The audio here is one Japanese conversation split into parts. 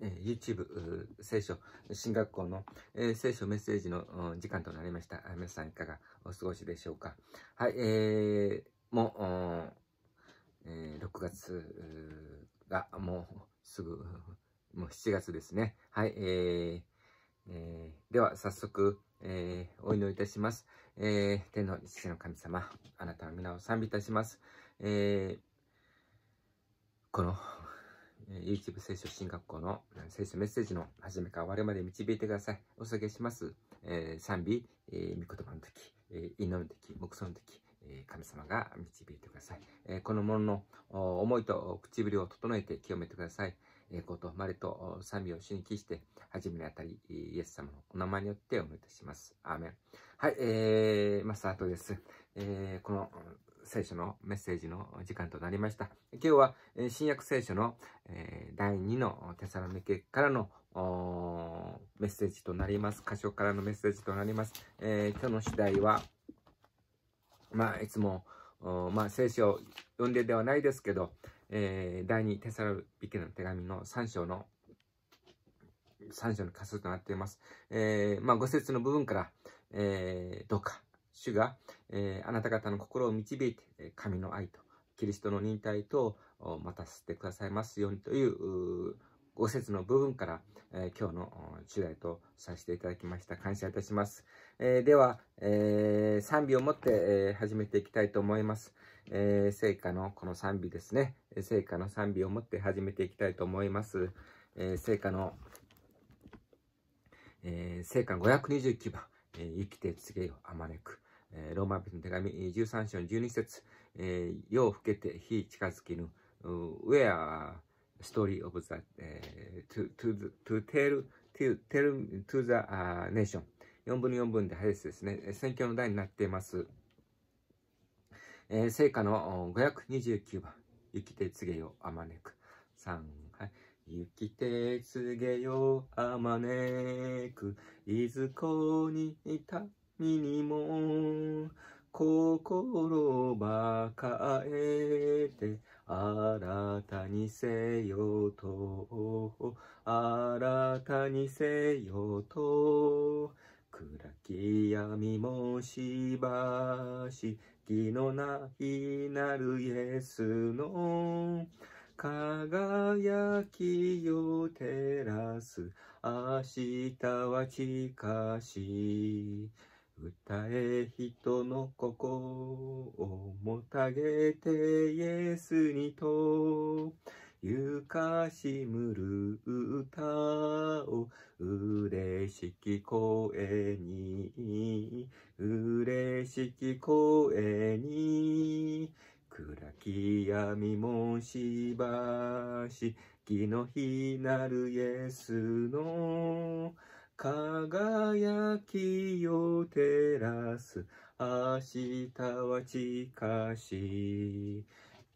え YouTube 聖書、進学校の、え聖書メッセージの時間となりました。皆さんいかがお過ごしでしょうか。はい、えー、もう、えー、6月がもうすぐ、もう7月ですね。はい、えー、えー、では早速、えー、お祈りいたします。えー、天の父の神様、あなたの皆を賛美いたします。えー、この YouTube 聖書進学校の聖書メッセージの始めから終わりまで導いてください。お下げします。えー、賛美、えー、御言葉の時、えー、祈るの時、黙想の時、えー、神様が導いてください。えー、この者の思いと唇を整えて清めてください。栄ことれと賛美を主に期して、初めにあたり、イエス様のお名前によってお願いいたします。アーメン。はい、えー、マスタートです。えー、この聖書のメッセージの時間となりました。今日は、新約聖書の、え第2のテサラメケからのメッセージとなります。箇所からのメッセージとなります。えー、今日の次第は、まあ、いつも、まあ、聖書を読んでではないですけど、えー、第2テサラビケの手紙の3章の3章の箇所となっています。えー、まあ、5節の部分から、えー、どうか主が、えー、あなた方の心を導いて、神の愛と、キリストの忍耐と、待たせてくださいますようにという、ご説の部分から、えー、今日の主題とさせていただきました。感謝いたします。えー、では、えー、賛美をもって、え始めていきたいと思います。え聖火のこの賛美ですね。聖火の賛美をもって始めていきたいと思います。え聖火の、え聖火529番、え生きて告げよ、あまねく。えー、ローマ人の手紙13章12節、えー、夜を更けて日近づきぬ、where story of the、えー、to, to, to tell, to, tell to the、uh, nation 4分の4分で配列ですね、選挙の題になっています。えー、聖歌の529番、生きて告げよ、あまねく。3、はい。生きて告げよあまねく、いずこにいたににも心ばかえて新たにせよと新たにせよと暗き闇もしばし気のないなるイエスの輝きを照らす明日は近し歌え人の心をもたげてイエスにとゆかしむる歌を嬉しき声に嬉しき声に暗き闇もしばし木の日なるイエスの輝きを照らす明日は近し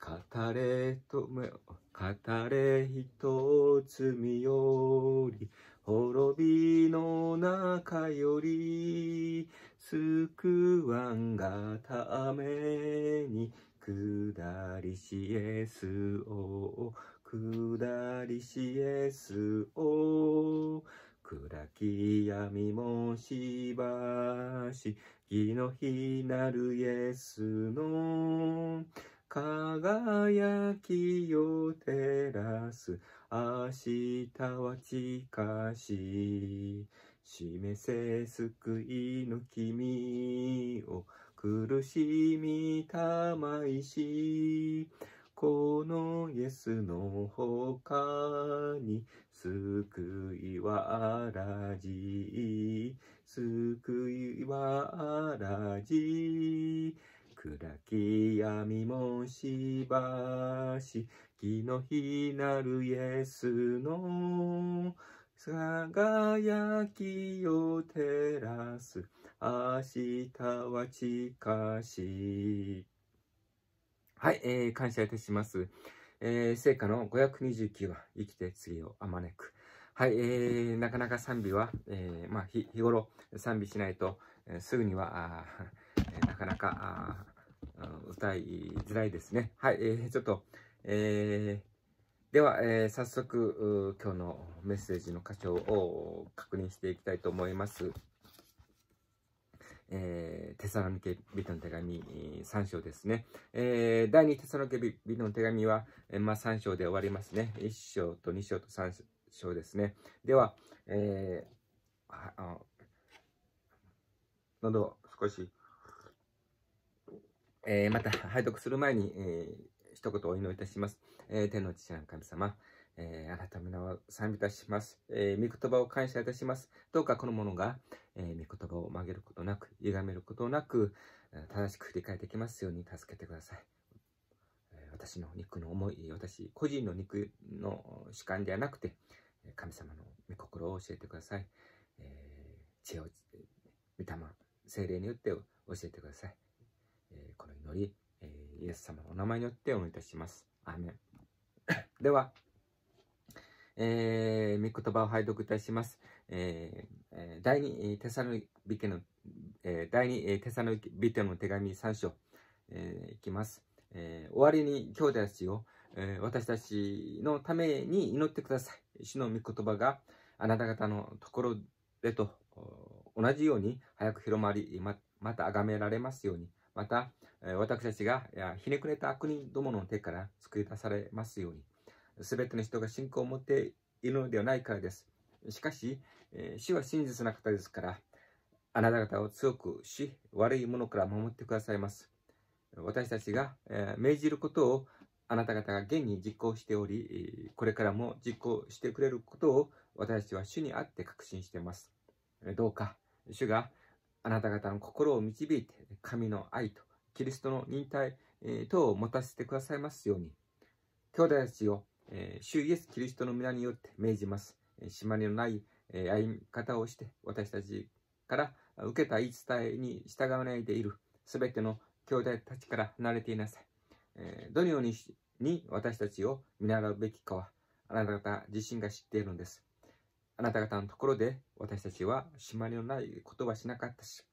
語れとめ語れ一つみより滅びの中より救わんがために下りしエスを、下りしエスを、き闇もしばし、義の日なるイエスの、輝きを照らす、明日は近し、示せ救いの君を、苦しみたまいし、このイエスの他に救いはあらじ救いはあらじ暗き闇もしばし木の日なるイエスの輝きを照らす明日は近しはい、えー、感謝いたします。えー、聖歌の529は生きて次をあまねく。はい、えー、なかなか賛美は、えー、まあ、日頃賛美しないと、えー、すぐには、あ なかなか歌いづらいですね。はい、えー、ちょっと、えー、では、えー、早速、今日のメッセージの箇所を確認していきたいと思います。えー、テサロニケ人の手紙、3章ですね。えー、第2テサロニケ人の手紙は、えー、まあ、3章で終わりますね。1章と2章と3章ですね。では、えー、あの喉少し、えー、また拝読する前に、えー、一言お祈りいたします。えー、天の父なる神様、えー、あなた皆を賛美いたします。えー、御言葉を感謝いたします。どうかこの者が、えー、御言葉を曲げることなく、歪めることなく、正しく振り返ってきますように助けてください。えー、私の肉の思い、私個人の肉の主観ではなくて、神様の御心を教えてください。えー、知恵を、御霊、精霊によって教えてください。えー、この祈り、えー、イエス様のお名前によってお祈りいたします。アーメン。では、えー、御言葉を拝読いたします。えー、第2テサロビテの、えー、第2テサロビテの手紙3章、えー、いきます。えー、終わりに兄弟たちを、えー、私たちのために祈ってください。主の御言葉があなた方のところでと同じように早く広まり、ままた崇められますように。また、私たちがひねくれた国どもの手から救い出されますように。すべての人が信仰を持っているのではないからです。しかし、主は真実な方ですから、あなた方を強くし、悪いものから守ってくださいます。私たちが命じることをあなた方が現に実行しており、これからも実行してくれることを私たちは主にあって確信しています。どうか、主があなた方の心を導いて、神の愛とキリストの忍耐等を持たせてくださいますように。兄弟たちをえー、主イエス・キリストの皆によって命じます。島根のない、えー、歩み方をして、私たちから受けた言い伝えに従わないでいる、すべての兄弟たちから離れていなさい。えー、どのようにに私たちを見習うべきかは、あなた方自身が知っているのです。あなた方のところで私たちは島根のないことはしなかったし、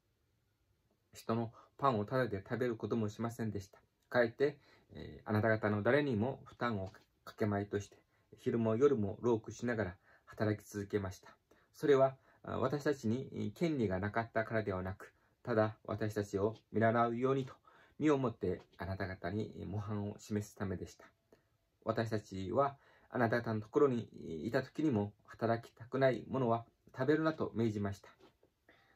人のパンをただで食べることもしませんでした。かえって、えー、あなた方の誰にも負担を掛け前として、昼も夜も労苦しながら働き続けました。それは私たちに権利がなかったからではなく、ただ私たちを見習うようにと、身をもってあなた方に模範を示すためでした。私たちはあなた方のところにいた時にも働きたくないものは食べるなと命じました。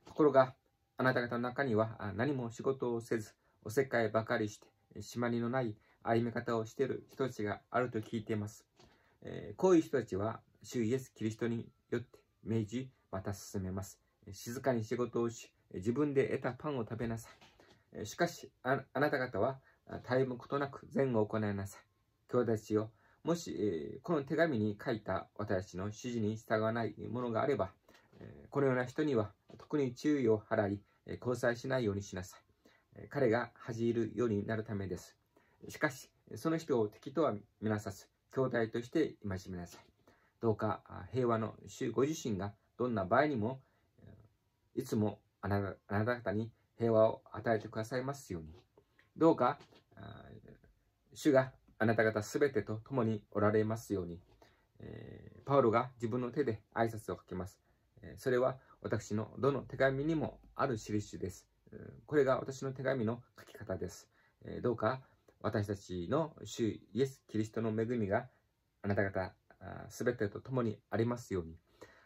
ところが、あなた方の中には何も仕事をせず、おせっかいばかりして、締まりのない歩み方をしている人たちがあると聞いています。えー、こういう人たちは、主イエス・キリストによって命じ、また進めます。静かに仕事をし、自分で得たパンを食べなさい。しかし、あなた方は、絶えむことなく善を行いなさい。兄弟たちよ、もし、えー、この手紙に書いた私の指示に従わないものがあれば、えー、このような人には特に注意を払い、え交際しないようにしなさい。彼が恥じるようになるためです。しかし、その人を敵とは見なさず、兄弟として戒めなさい。どうか平和の主ご自身がどんな場合にも、いつもあなた方に平和を与えてくださいますように。どうか、主があなた方すべてと共におられますように。えパウロが自分の手で挨拶をかけます。それは私のどの手紙にもある印です。これが私の手紙の書き方です。どうか私たちの主イエス・キリストの恵みがあなた方すべてと共にありますように。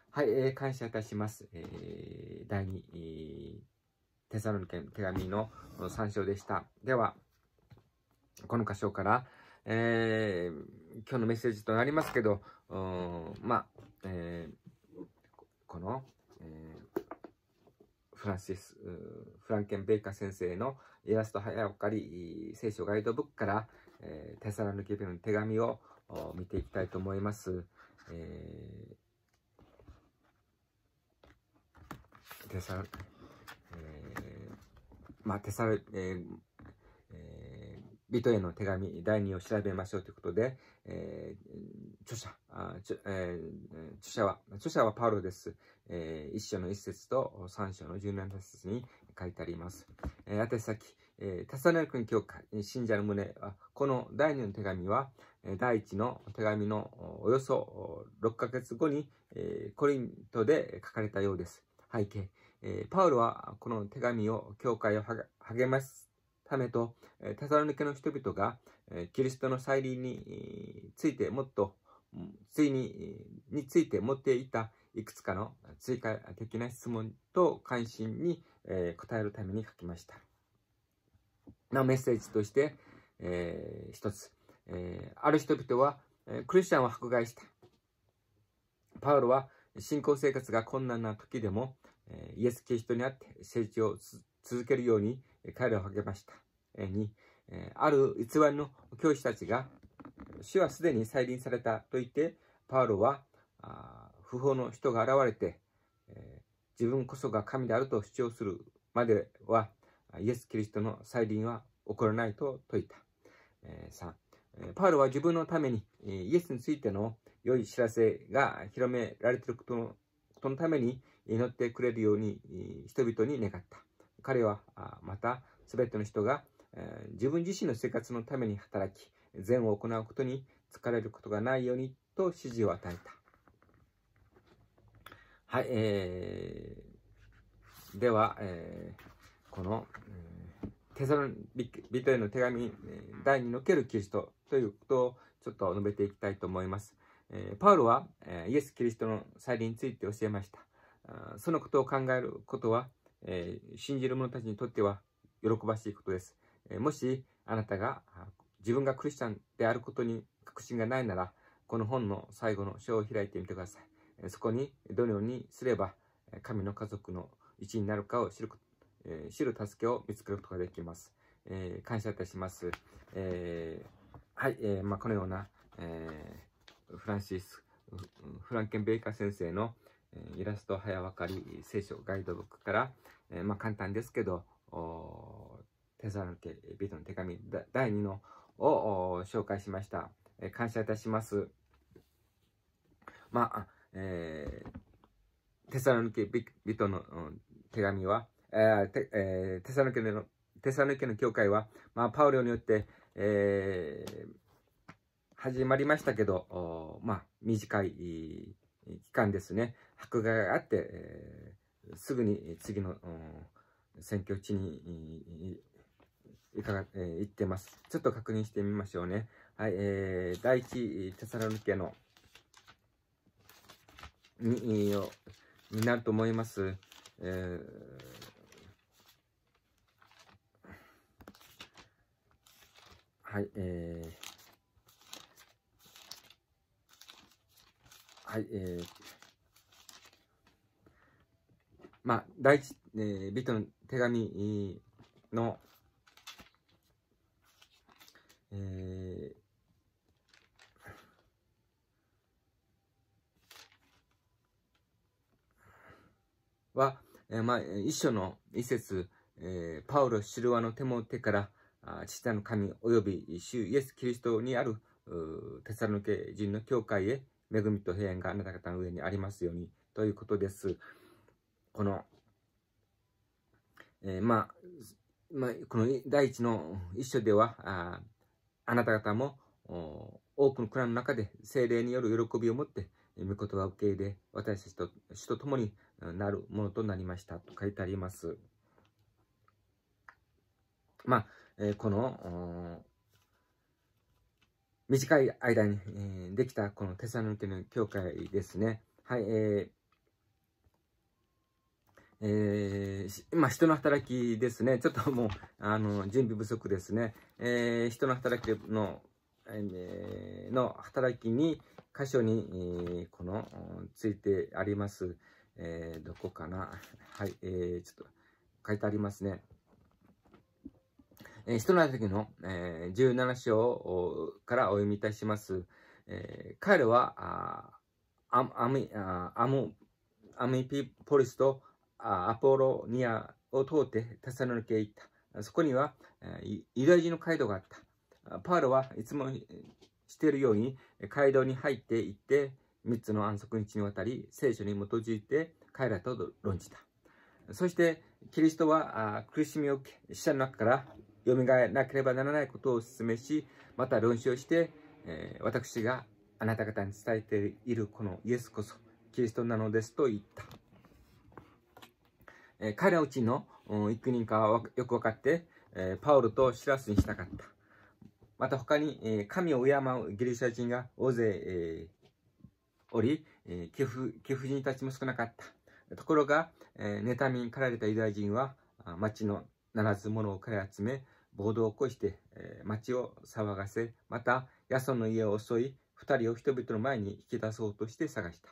はい、えー、感謝いたします。えー、第2、えー、テサロニケ手紙の参照でした。では、この箇所から、えー、今日のメッセージとなりますけど、まあ、えー、この、えー、フランシス、フランケン・ベイカー先生の、イラスト早おかり、聖書ガイドブックから、えー、テサラ抜ケビの手紙を見ていきたいと思います。えー、テサラ、えー、まあ、テサラ、えー、えー、ビトへの手紙第2を調べましょうということで、えー、著者あ著、えー、著者は、著者はパウロです。えー、一章の一節と三章の十七節に書いてあります。えー、宛先、えー、タサネ君教会、信者の胸は、この第2の手紙は、第1の手紙のおよそ6ヶ月後に、えー、コリントで書かれたようです。背景、えー、パウロはこの手紙を教会を励ますためと、タサロニケの人々が、キリストの再臨についてもっと、ついに、について持っていたいくつかの追加的な質問と関心にえー、答えるために書きました。なメッセージとして、えー、一つ、えー、ある人々は、えクリスチャンを迫害した。パウロは信仰生活が困難な時でも、えイエス・キリストにあって成長を続けるように彼らを励ました。えに、えある偽りの教師たちが、主はすでに再臨されたと言って、パウロは、不法の人が現れて、自分こそが神であると主張するまでは、イエス・キリストの再臨は起こらないと説いた。えー、3、パウロは自分のために、イエスについての良い知らせが広められていることのことのために祈ってくれるように人々に願った。彼はまた全ての人が自分自身の生活のために働き、善を行うことに疲れることがないようにと指示を与えた。はい、えー、では、えー、この、えー、テサロビビトへの手紙、第2のけるキリストということをちょっと述べていきたいと思います。えー、パウロは、えー、イエス・キリストの再臨について教えました。あそのことを考えることは、えー、信じる者たちにとっては喜ばしいことです。えー、もしあなたが自分がクリスチャンであることに確信がないなら、この本の最後の章を開いてみてください。そこにどのようにすれば神の家族の一員になるかを知る、えー、知る助けを見つけることができます。えー、感謝いたします。えー、はい、えー、まあ、このような、えフランシス、フランケン・ベイカー先生の、えイラスト早分かり聖書ガイドブックから、えまあ、簡単ですけど、テザルケビートの手紙第2のを紹介しました。え感謝いたします。まあえー、テサロニケ人の、手紙は、えーえー、テサロニケのテサロニケの教会は、まあ、パウロによって、えー、始まりましたけど、まあ、短い期間ですね、迫害があって、えー、すぐに次の選挙地にいかが、えー、行ってます。ちょっと確認してみましょうね。はい、えー、第一テサロニケの、にになると思います。えーはい、えー、はい、えー、まあ、第一、えー、ビトの手紙の、えー、は、えー、まあ、一書の一節、えー、パウロ・シルワの手も手から、父なる神及び主イエス・キリストにあるテサロニケ人の教会へ恵みと平安があなた方の上にありますようにということです。この、えー、まあ、まあ、この第一の一書では、ああなた方も多くの苦難の中で精霊による喜びを持って、御言葉を受け入れ、私たちと主と共になるものとなりましたと書いてあります。まあ、えー、この、短い間に、えー、できたこのテサノニケの教会ですね。はい、えーえー、まあ、人の働きですね。ちょっともう、あの、準備不足ですね。えー、人の働きの、えー、の働きに、箇所に、えー、この、ついてあります。えー、どこかなはい、えー、ちょっと書いてありますね。えー、人の時の、えー、17章からお読みいたします。えー、彼はあアアミあアムアミピポリスとアポロニアを通ってタサノニケへ行った。そこには、えー、イダヤ人の街道があった。パールはいつもしているように街道に入って行って、3つの安息日にわたり聖書に基づいて彼らと論じたそしてキリストは苦しみをけ死者の中から蘇らなければならないことをお勧めしまた論証して、えー、私があなた方に伝えているこのイエスこそキリストなのですと言った、えー、彼らうちの幾人かはよく分かって、えー、パウロとシラスにしたかったまた他に、えー、神を敬うギリシャ人が大勢、えおり、えー、貴婦人たちも少なかった。ところが、えー、妬みに駆られたユダヤ人は、町のならず者を買い集め、暴動を起こして、えー、町を騒がせ、また、ヤソの家を襲い、二人を人々の前に引き出そうとして探した。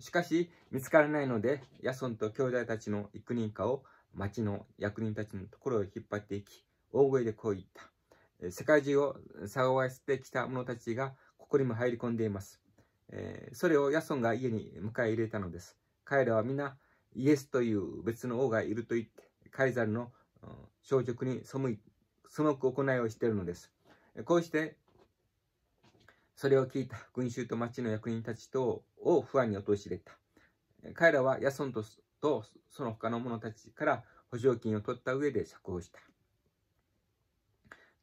しかし、見つからないので、ヤソンと兄弟たちの幾人かを町の役人たちのところへ引っ張っていき、大声でこう言った。世界中を騒がせてきた者たちがここにも入り込んでいます。えー、それをヤソンが家に迎え入れたのです。彼らは皆イエスという別の王がいると言って、カイザルの消極に背背く行いをしているのです。こうして、それを聞いた群衆と町の役人たちとを不安に陥れた。彼らはヤソンととその他の者たちから補助金を取った上で釈放した。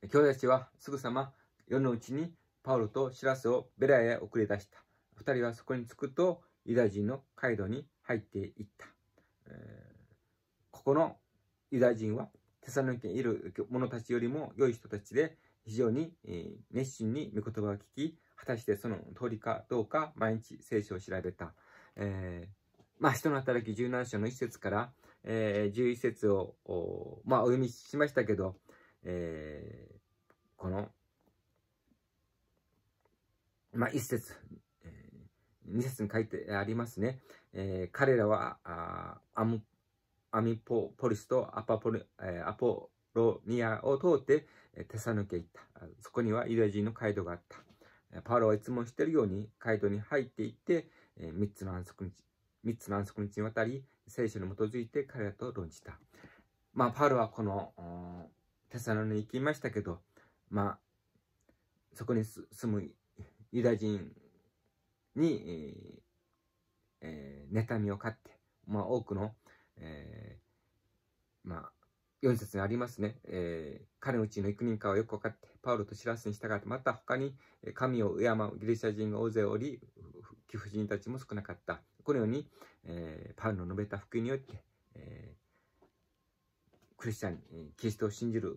兄弟たちはすぐさま夜のうちにパウロとシラスをベラへ送り出した。2人はそこに着くとユダヤ人の街道に入っていった、えー、ここのユダヤ人はテサロニケにいる者たちよりも良い人たちで非常に、え熱心に御言葉を聞き果たしてその通りかどうか毎日聖書を調べた、えー、まあ人の働き十何章の一節から、えー、11節をお,、まあ、お読みしましたけど、えー、この、まあ、節2節に書いてありますね。えー、彼らはアムアミポポリスとアパポリ、えー、アポロニアを通って手さ抜け行った。そこにはユダヤ人の街道があった。パウロはいつもしているように街道に入っていって、えー、3つの安息日、3つの安息日にわたり聖書に基づいて彼らと論じた。まあ、パールはこのテサロに行きましたけど、まあ、そこに住むユダヤ人に、えー、えー、妬みを買って、まあ、多くの、えー、まあ、4節にありますね、えー、彼のうちの幾人かはよく分かって、パウロとシラスに従って、また他に神を敬うギリシャ人が大勢おり、貴婦人たちも少なかった。このように、えー、パウロの述べた福音によって、えー、クリスチャン、キリストを信じる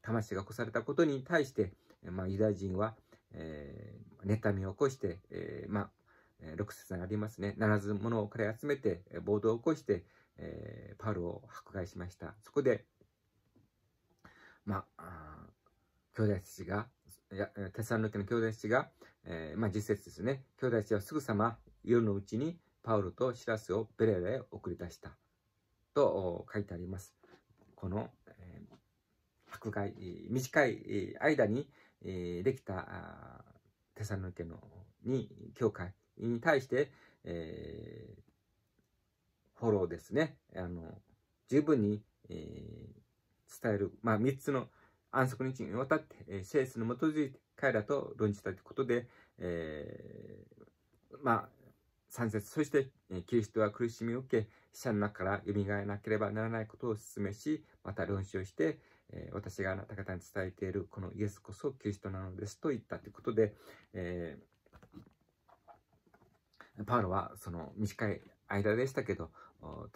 魂が起こされたことに対して、まあ、ユダヤ人は、えー、妬みを起こして、えー、まあ、6節にありますね。ならず者を彼集めて、暴動を起こして、えー、パウロを迫害しました。そこで、まあ、兄弟たちが、テサンロケの兄弟たちが、えー、まあ、実説ですね。兄弟たちはすぐさま夜のうちにパウロとシラスをベレレへ送り出した。と書いてあります。この、えー、迫害、短い間にえー、できたテサのケのに教会に対して、えー、フォローですねあの十分に、えー、伝える、まあ、3つの安息日にわたって、えー、聖書に基づいて彼らと論じたということで、えー、まあ3節そして、えキリストは苦しみを受け死者の中から蘇らなければならないことを説明しまた論証して、えー、私があなた方に伝えているこのイエスこそキリストなのですと言ったということで、えー、パウロはその短い間でしたけど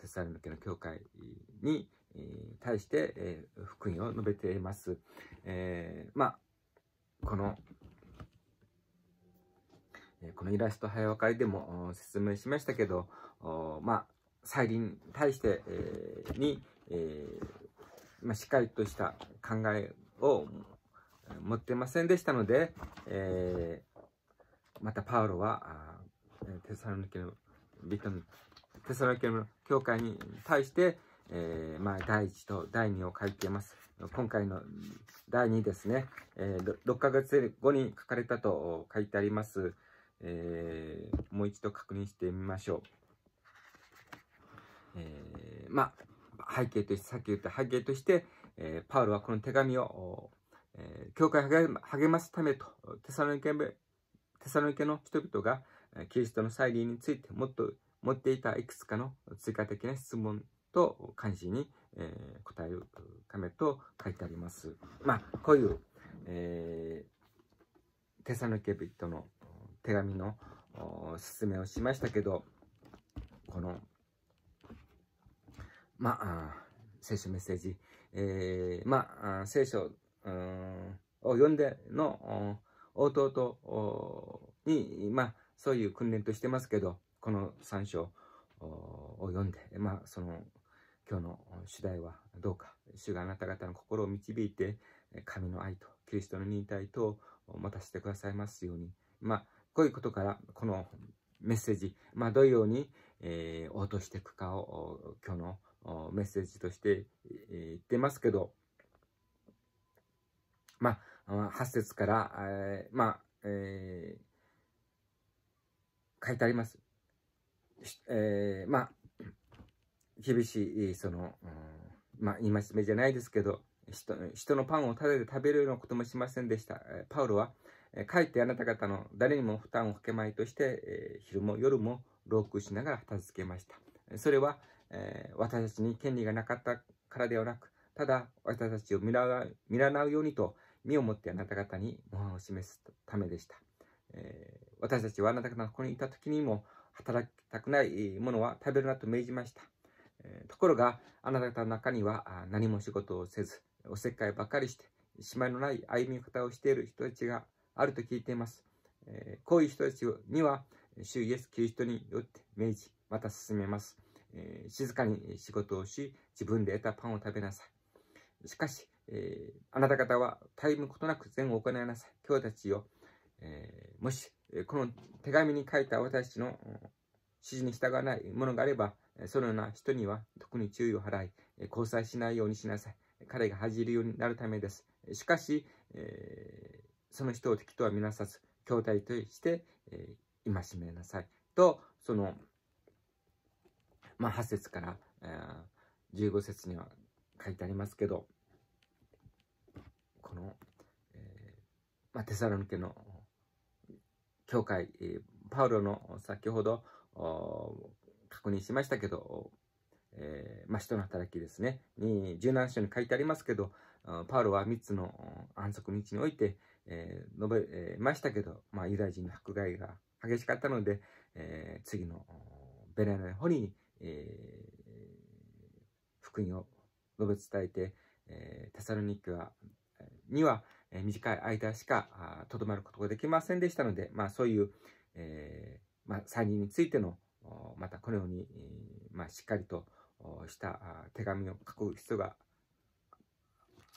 テサル向ケの教会に対して、えー、福音を述べています。えー、まあこのこのイラスト早分かりでも説明しましたけど、まあ、再臨に対して、えー、に、えー、まあ、しっかりとした考えを持ってませんでしたので、えー、またパウロはテサロニケの人のテサロニケの教会に対して、えー、まあ、第1と第2を書いています。今回の第2ですね、えー、6ヶ月後に書かれたと書いてあります。えー、もう一度確認してみましょう。えー、まあ背景として、さっき言った背景として、えー、パウルはこの手紙を、えー、教会を励ますためと、テサロニケテサロニケの人々が、キリストの再臨についてもっと持っていたいくつかの追加的な質問と漢字に、えー、答えるためと書いてあります。まあ、こういう、えー、テサロニケ人の手紙の説明をしましたけど、このまあ、聖書メッセージ、えー、まあ、聖書を読んでの弟に、まあ、そういう訓練としてますけど、この3章を読んで、まあ、その、今日の主題はどうか、主があなた方の心を導いて、神の愛とキリストの忍耐とを持たせてくださいますように、まあ、こういうことから、このメッセージ、まあ、どういうように、えー、応答していくかを、今日のメッセージとして言ってますけど、まあ、8節から、えー、まあ、えー、書いてあります。えー、まあ、厳しい、その、まあ、戒めじゃないですけど、人人のパンを食べで食べるようなこともしませんでした。パウロは、かえってあなた方の誰にも負担をかけまいとして、えー、昼も夜も労苦しながら片付けました。それは、えー、私たちに権利がなかったからではなく、ただ私たちを見習うようにと、身をもってあなた方に模範を示すためでした。えー、私たちはあなた方のここにいた時にも、働きたくないものは食べるなと命じました。えー、ところが、あなた方の中には何も仕事をせず、おせっかいばかりして、しまいのない歩み方をしている人たちがあると聞いています。えー、こういう人たちには、主イエス・キリストによって命じ、また進めます。えー、静かに仕事をし、自分で得たパンを食べなさい。しかし、えー、あなた方は絶えむことなく善を行いなさい。今日たちよ、えー、もし、この手紙に書いた私たちの指示に従わないものがあれば、そのような人には特に注意を払い、交際しないようにしなさい。彼が恥じるようになるためです。しかし、えー、その人を敵とは見なさず、兄弟として、えー、戒めなさい。と、その、まあ、8節から、えー、15節には書いてありますけど、この、えー、まあ、テサロニケの教会、えー、パウロの先ほど確認しましたけど、えー、まあ、人の働きですね、に、17章に書いてありますけど、パウロは3つの安息日において、えー、述べ、えー、ましたけど、まあ、ユダヤ人の迫害が激しかったので、えー、次のベレナの方にえー、福音を述べ伝えて、えー、テサロニキはには、えー、短い間しかとどまることができませんでしたので、まあ、そういう、えーまあ、3人についてのまたこのように、まあ、しっかりとした手紙を書く必要が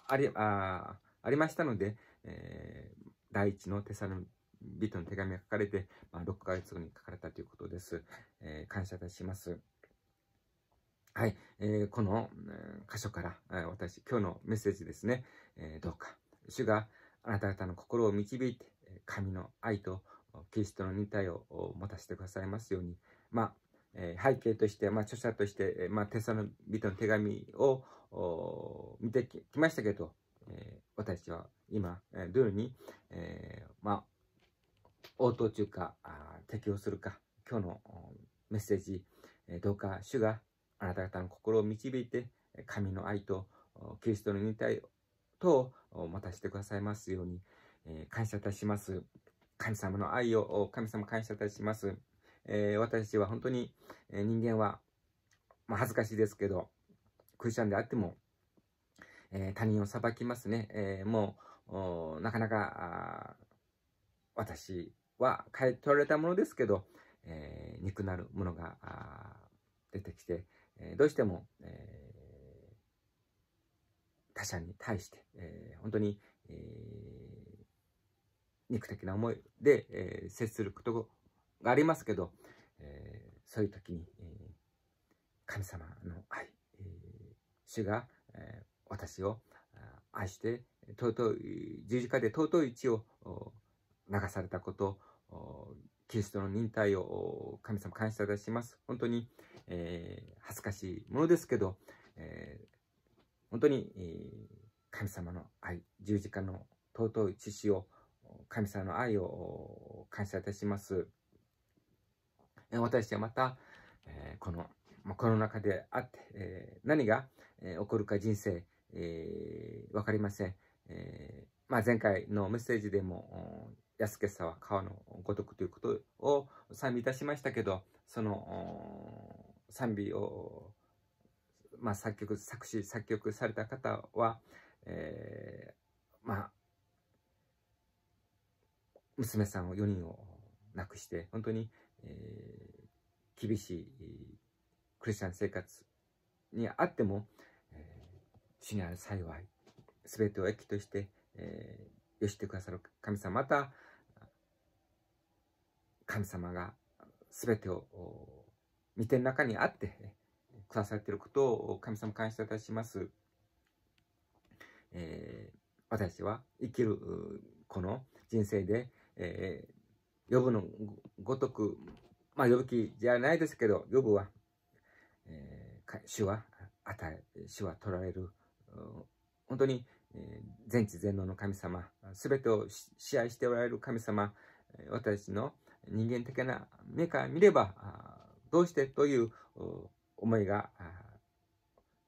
ありあありましたので、えー、第一のテサロビトの手紙が書かれて、まあ、6ヶ月後に書かれたということです。えー、感謝いたします。はい、えー、この箇所から、えー、私、今日のメッセージですね、えー、どうか、主があなた方の心を導いて、神の愛とキリストの忍耐を持たせてくださいますように、まあ、えー、背景として、まあ、著者として、まあ、テサの人の手紙を見てきましたけど、えー、私は今、えー、どのように、えー、まあ、応答中か適応するか、今日のメッセージ、えー、どうか主があなた方の心を導いて、神の愛とキリストの忍耐とを持たせてくださいますように、え感謝いたします。神様の愛を、神様感謝いたします。え私は本当に、え人間は、まあ、恥ずかしいですけど、クリスチャンであっても、え他人を裁きますね。えもう、なかなか、私は買い取られたものですけど、えー、肉なるものが出てきて、えー、どうしても、えー、他者に対して、えー、本当に、え肉的な思いで、え接することがありますけど、えそういう時に、え神様の愛、え主が、え私を愛して尊い十字架で尊い血を流されたことキリストの忍耐を神様感謝いたします。本当に、えー、恥ずかしいものですけど、えー、本当に、えー、神様の愛、十字架の尊い血潮を、神様の愛を感謝いたします。えー、私はまた、えー、このコロナ禍であって、えー、何が、えー、起こるか人生、えー、分かりません。えーまあ、前回のメッセージでも安けさは川のごとくということを賛美いたしましたけど、その賛美を、まあ、作曲、作詞、作曲された方は、えー、まあ、娘さんを4人を亡くして、本当に、えー、厳しいクリスチャン生活にあっても、えー、主にある幸い、すべてを益として、えー、よしてくださる神様、また、神様が全てを見ての中にあってくださっていることを神様感謝いたします、えー、私は生きるこの人生で、えー、呼ぶのごとくまあ呼ぶ気じゃないですけど呼ぶは、えー、主は与え主は取られる本当に全知全能の神様全てを支配しておられる神様私の人間的な目から見れば、どうしてという思いが、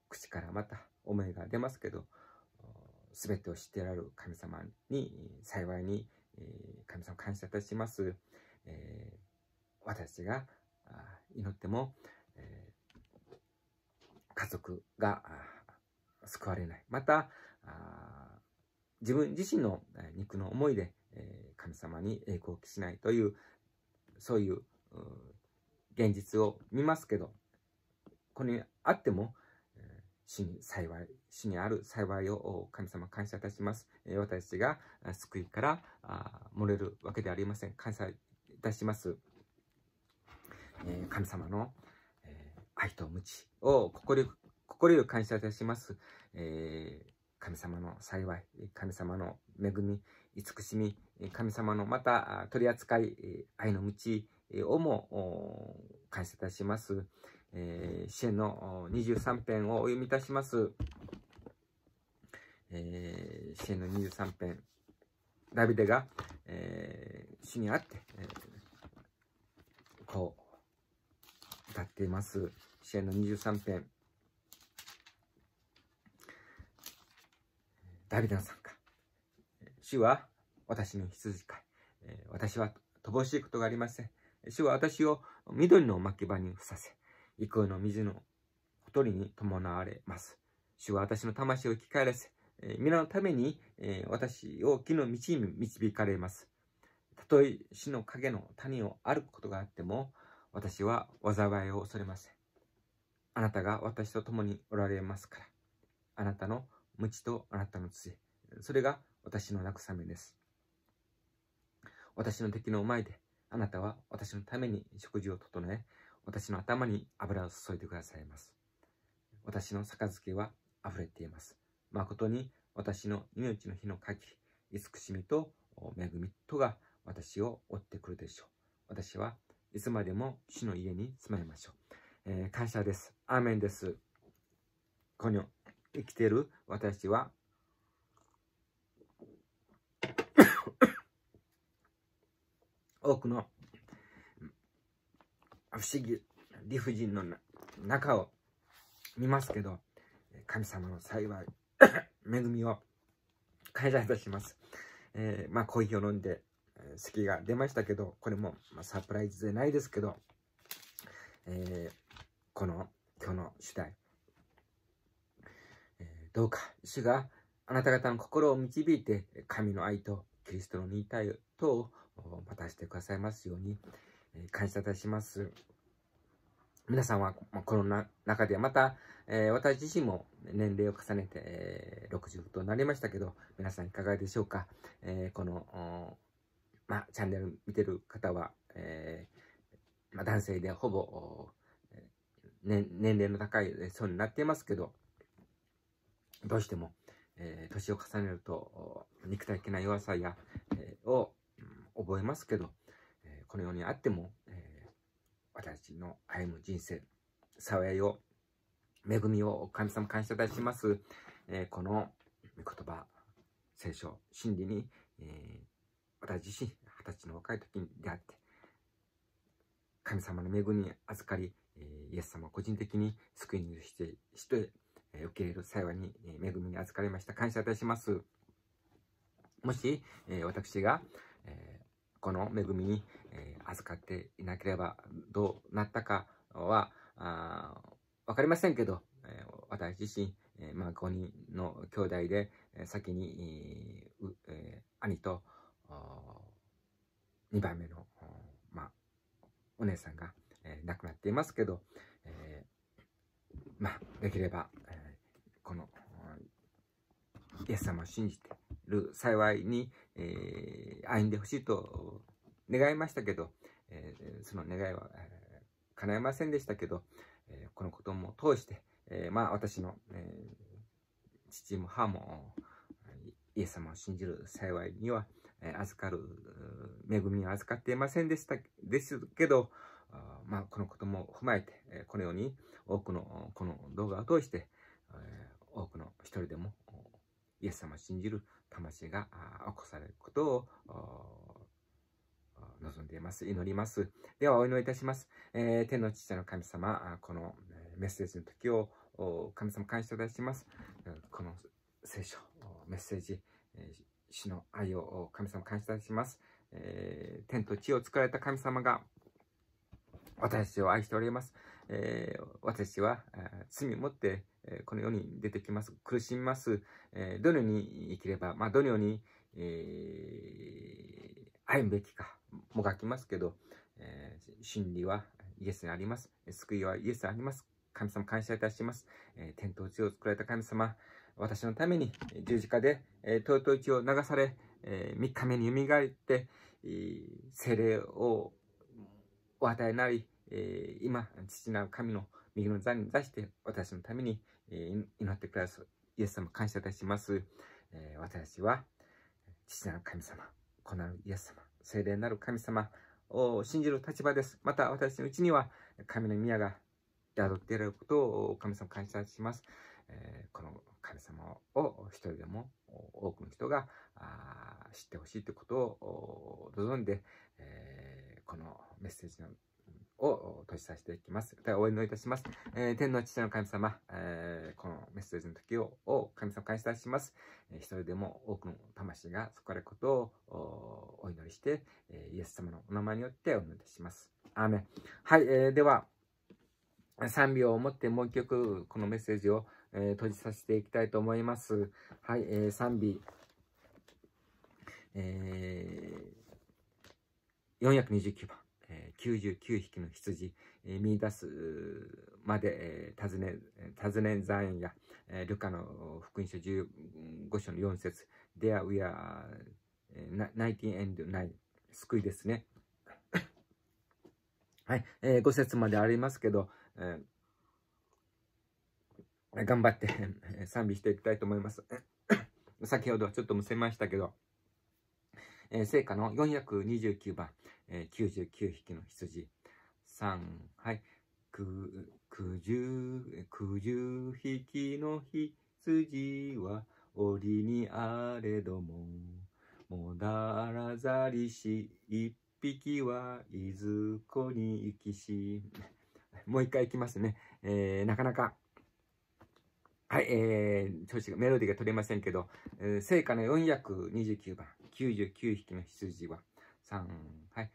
口からまた思いが出ますけど、全てを知ってれる神様に、幸いに、神様感謝いたします。え私が祈っても、え家族が救われない。また、自分自身の肉の思いで、え神様に栄光を期しないというそういう、う現実を見ますけど、これにあっても、え死に幸い、死にある幸いを神様感謝いたします。え私たちが救いから漏れるわけではありません。感謝いたします。え神様の、え愛と無知を心より感謝いたします。え神様の幸い、神様の恵み、慈しみ、神様のまた取り扱い、愛の道をも感謝いたします。えー、支援の23編をお読みいたします。えー、支援の23編。ダビデが、えー、主にあって、えー、こう、歌っています。支援の23編。ダビデの参加。主は、私の羊飼い。え私は乏しいことがありません。主は私を緑の牧場に伏させ、幾の水のほとりに伴われます。主は私の魂を生き返らせ、皆のために、え私を木の道に導かれます。たとえ死の影の谷を歩くことがあっても、私は災いを恐れません。あなたが私と共におられますから、あなたの無知とあなたの杖、それが私の慰めです。私の敵の前で、あなたは私のために食事を整え、私の頭に油を注いでくださいます。私の杯は溢れています。誠に私の命の日の限り、慈しみと恵みとが私を追ってくるでしょう。私はいつまでも主の家に住まいましょう。えー、感謝です。アーメンです。この生きている私は多くの不思議理不尽の中を見ますけど神様の幸い 恵みを介在いたします、えー、まあコーヒーを飲んで好が出ましたけどこれも、まサプライズでないですけど、えー、この今日の主題、えー、どうか主があなた方の心を導いて神の愛とキリストの忍耐とをまたしてくださいますように、えー、感謝いたします。皆さんは、まあ、コロナ中でまた、えー、私自身も年齢を重ねて、えー、60となりましたけど、皆さんいかがでしょうか、えー、この、まあ、チャンネル見てる方は、えまあ、男性でほぼ、ね、年齢の高い層になっていますけど、どうしても、え年を重ねると、肉体的な弱さや、えを覚えますけど、えこの世にあっても、え私の歩む人生、爽やよ、恵みを神様感謝いたします。えこの御言葉、聖書、真理に、え私自身、二十歳の若い時に出会って、神様の恵みに預かり、イエス様個人的に救い主してして受け入れる幸いに恵みに預かりました。感謝いたします。もし、え私が、えこの恵みに、えー、預かっていなければどうなったかは分かりませんけど、えー、私自身、えー、まあ、5人の兄弟で、え先に、え兄と2番目の、まあ、お姉さんが、え亡くなっていますけど、えまあ、できれば、えこのイエス様を信じてる幸いに、えー、歩んでほしいと願いましたけど、えー、その願いは、えー、叶えませんでしたけど、えー、このことも通して、えー、まあ私の、えー、父も母もイエス様を信じる幸いには、えー、預かる恵みを預かっていませんでしたですけどあまあこのことも踏まえて、えー、このように多くのこの動画を通して、えー、多くの一人でもイエス様を信じる魂が起こされることを望んでいます。祈ります。では、お祈りいたします。えー、天の父の神様、このメッセージの時を神様感謝いたします。この聖書、メッセージ、主の愛を神様感謝いたします。えー、天と地を作られた神様が私を愛しております。えー、私は罪を持ってこの世に出てきます。苦しみます。えー、どのように生きれば、まあ、どのように、えー、歩むべきか、もがきますけど、えー、真理はイエスにあります。救いはイエスにあります。神様感謝いたします。えー、天と地を作られた神様、私のために十字架で、えー、尊い血を流され、えー、3日目にえって、えー、精霊をお与えなり、えー、今、父なる神の右の座に座して私のために、えー、祈ってくださるイエス様感謝いたします。えー、私は父なる神様、子なるイエス様、聖霊なる神様を信じる立場です。また私のうちには神の宮が宿っていることを神様感謝します。えー、この神様を一人でも多くの人が知ってほしいということを望んで、えー、このメッセージのを閉じさせていきます。では、応援をいたします。えー、天の父の神様、えー、このメッセージの時を、を神様感謝します。えー、一人でも多くの魂が救われることをお祈りして、えイエス様のお名前によってお祈りいたします。アーメン。はい、えでは、賛美を持ってもう一曲、このメッセージを、え閉じさせていきたいと思います。はい、え賛美。え429番。え99匹の羊、え見出すまで、え尋ね、尋ね残園や、えルカの福音書15章の4節 There we are 19 and 9救いですね。はい、えー、5節までありますけど、えー、頑張って賛美していきたいと思います。先ほどちょっとむせましたけど、えー、聖歌の429番、えー、99匹の羊。3、はい。く、くじゅ匹の羊は、檻にあれども、もだらざりし、一匹はいずこに行きし。もう一回行きますね。えー、なかなか。はい、えー、調子が、メロディーが取れませんけど、えー、聖火の429番、99匹の羊は、3、はい、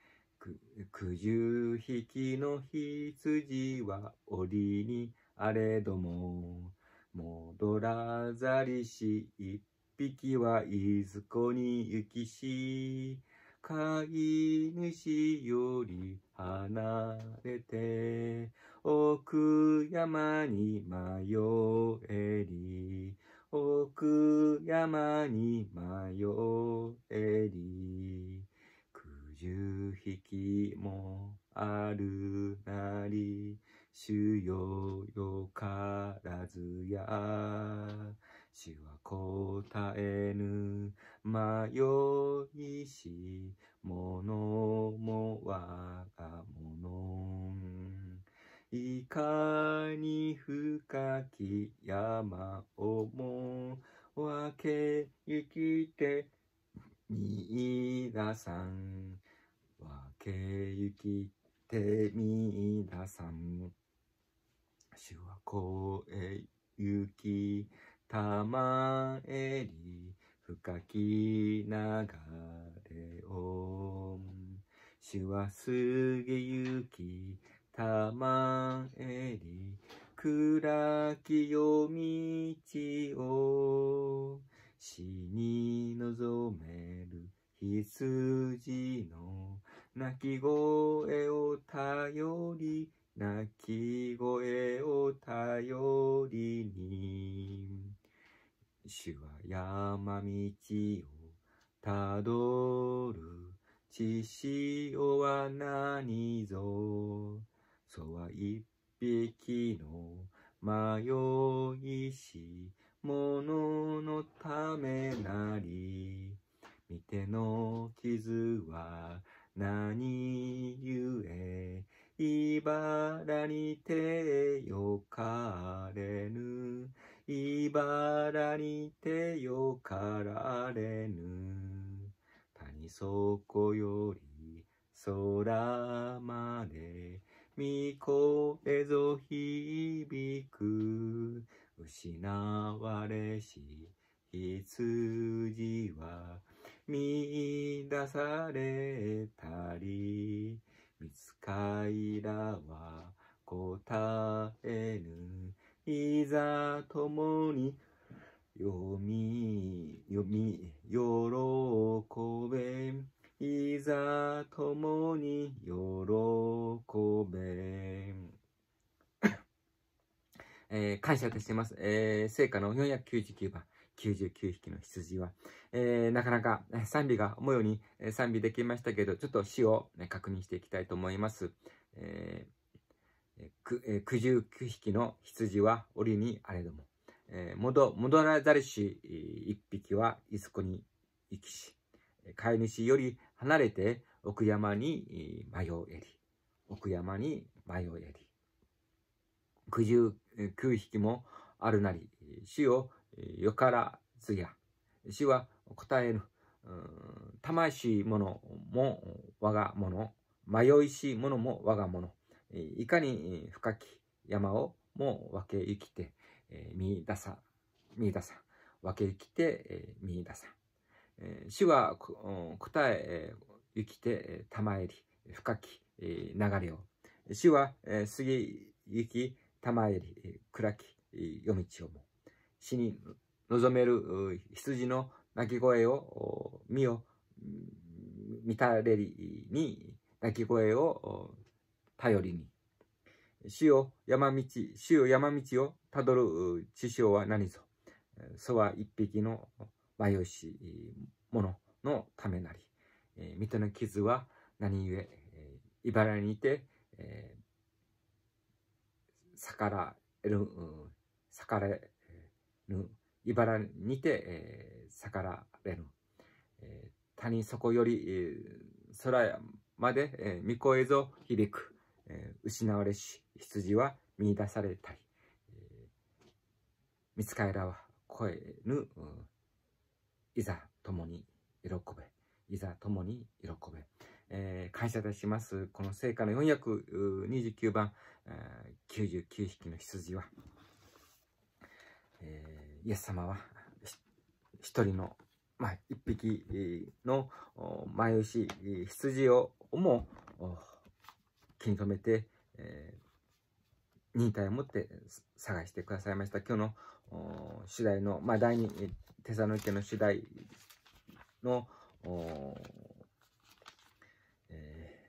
く十匹の羊は檻にあれども戻らざりし一匹はいずこに行きし飼い主より離れて奥山に迷えり奥山に迷えり十匹もあるなり、主よよからずや。主は答えぬ迷いし、ものも我が物。いかに深き山をも分け行きて、ださんけゆきてみなださん主は声ゆきたまえり深き流れを主はすげゆきたまえり暗き夜道を死に望める羊の泣き声を頼り泣き声を頼りに主は山道をたどる血潮は何ぞそは一匹の迷いし者のためなり見ての傷は何いば茨にてよかれぬ茨にてよかられぬ谷底より空まで見声ぞ響く失われし羊は見出されたり見つかいらは答えぬいざ共に読み読み喜べいざ共に喜べえー、感謝いたします。えー、聖火の499番。99匹の羊は、えー、なかなか賛美が思うように賛美できましたけど、ちょっと死を、ね、確認していきたいと思います。ええ99匹の羊は檻にあれども、えー、戻戻らざるし1匹はいずこに行きし、飼い主より離れて奥山に迷うえり、奥山に迷うえり、99匹もあるなり、死をよからずや、死は答えぬ、魂ものも我がもの、迷いしものも我がもの、いかに深き山をも分け生きて、見出さ、見出さ、分け生きて見出さ。死は答え生きて玉えり、深き流れを。死は過ぎ行き玉えり、暗き夜道をも。死に望める羊の鳴き声を見よ見たれりに鳴き声を頼りに主よ山道主よ山道をたどる知性は何ぞそは一匹の迷いし者のためなり水戸の傷は何故茨にて、逆らえる、逆らぬ茨にて、えー、逆られぬ、えー、谷底より、えー、空まで、えー、見声ぞ響く、えー、失われし羊は見出されたり、えー、見つかえらは声ぬ、いざ共に喜べいざ共に喜べ、えー、感謝いたしますこの聖歌の429番、99匹の羊はえー、イエス様は一人の、まあ、一匹の前牛羊をも気に留めて、えー、忍耐を持って探してくださいました今日の主題の、まあ、第二手サノイの主題の、え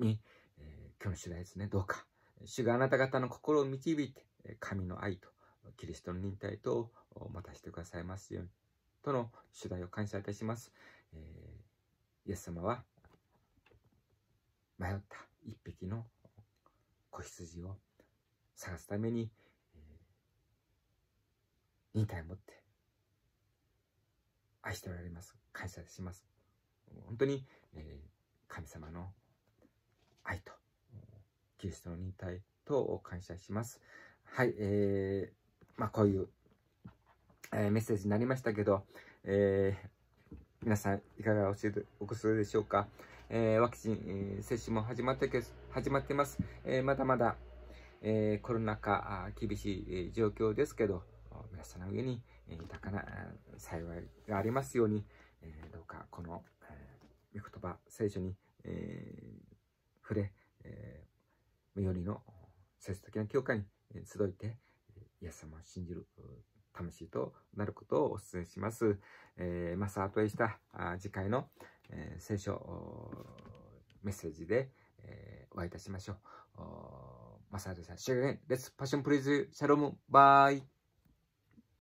ー、に、えー、今日の主題ですねどうか主があなた方の心を導いて神の愛とキリストの忍耐と待たしてくださいますようにとの主題を感謝いたします、えー、イエス様は迷った一匹の子羊を探すために、えー、忍耐を持って愛しておられます感謝します本当に、えー、神様の愛とキリストの忍耐と感謝しますはい、えーまあ、こういう、えー、メッセージになりましたけど、えー、皆さんいかがお過ごしでしょうか。えー、ワクチン、え接種も始まって始まってます。えまだまだ、えコロナ禍あ厳しい、え状況ですけど、皆さんの上に、え豊かな幸いがありますように、えどうかこの、えー、御言葉、聖書に、え触れ、えー、身寄りの接種的な教会に集いて、イエス様を信じる魂となることをお勧めします。えー、まあ、スタートへした次回の、えー、聖書メッセージで、えー、お会いいたしましょう。マサートさん、主演、レッツパッションプリイズ、シャロム、バイ。